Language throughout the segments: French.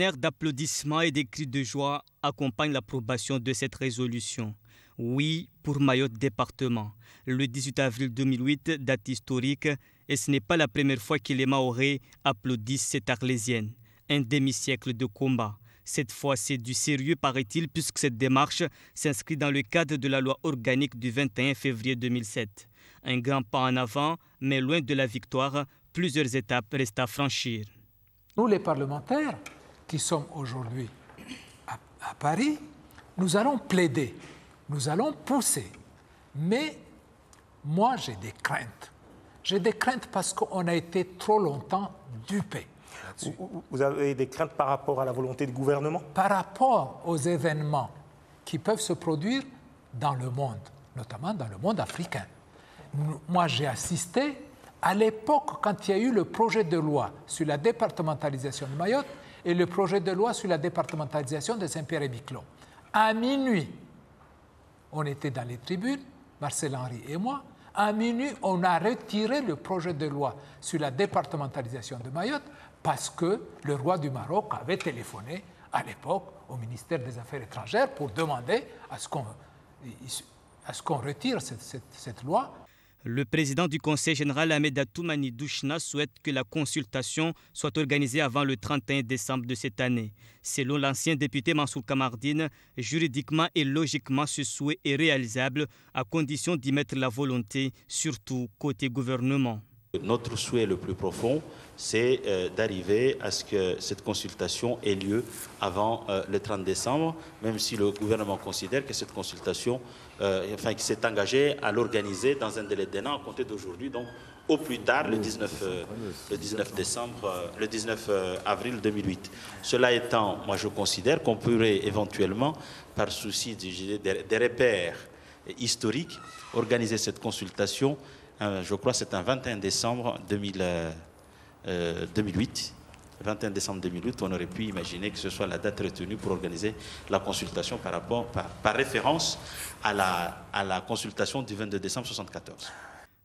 air d'applaudissements et des cris de joie accompagnent l'approbation de cette résolution. Oui, pour Mayotte département. Le 18 avril 2008, date historique, et ce n'est pas la première fois que les Maorés applaudissent cette Arlésienne. Un demi-siècle de combat. Cette fois, c'est du sérieux, paraît-il, puisque cette démarche s'inscrit dans le cadre de la loi organique du 21 février 2007. Un grand pas en avant, mais loin de la victoire, plusieurs étapes restent à franchir. Nous, les parlementaires, qui sommes aujourd'hui à, à Paris, nous allons plaider, nous allons pousser. Mais moi, j'ai des craintes. J'ai des craintes parce qu'on a été trop longtemps dupés. Vous avez des craintes par rapport à la volonté du gouvernement Par rapport aux événements qui peuvent se produire dans le monde, notamment dans le monde africain. Moi, j'ai assisté à l'époque quand il y a eu le projet de loi sur la départementalisation de Mayotte, et le projet de loi sur la départementalisation de Saint-Pierre et Miquelon. À minuit, on était dans les tribunes, Marcel Henry et moi. À minuit, on a retiré le projet de loi sur la départementalisation de Mayotte parce que le roi du Maroc avait téléphoné à l'époque au ministère des Affaires étrangères pour demander à ce qu'on, retire cette loi le président du Conseil général Ahmed Atoumani Douchna souhaite que la consultation soit organisée avant le 31 décembre de cette année. Selon l'ancien député Mansour Kamardine, juridiquement et logiquement ce souhait est réalisable à condition d'y mettre la volonté, surtout côté gouvernement. Notre souhait le plus profond, c'est euh, d'arriver à ce que cette consultation ait lieu avant euh, le 30 décembre, même si le gouvernement considère que cette consultation, euh, enfin, qu'il s'est engagé à l'organiser dans un délai d'un an à compter d'aujourd'hui, donc au plus tard le 19, le 19 décembre, le 19 avril 2008. Cela étant, moi je considère qu'on pourrait éventuellement, par souci des repères historiques, organiser cette consultation euh, je crois que c'est un 21 décembre 2008. 21 euh, euh, décembre 2008, on aurait pu imaginer que ce soit la date retenue pour organiser la consultation par, rapport, par, référence à la, à la consultation du 22 décembre 1974.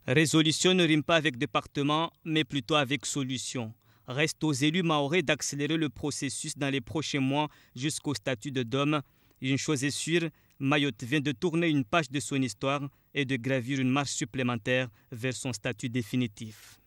Résolution ne rime pas avec département, mais plutôt avec solution. Reste aux élus maorais d'accélérer le processus dans les prochains mois jusqu'au statut de DOM. Une chose est sûre, Mayotte vient de tourner une page de son histoire et de gravir une marche supplémentaire vers son statut définitif.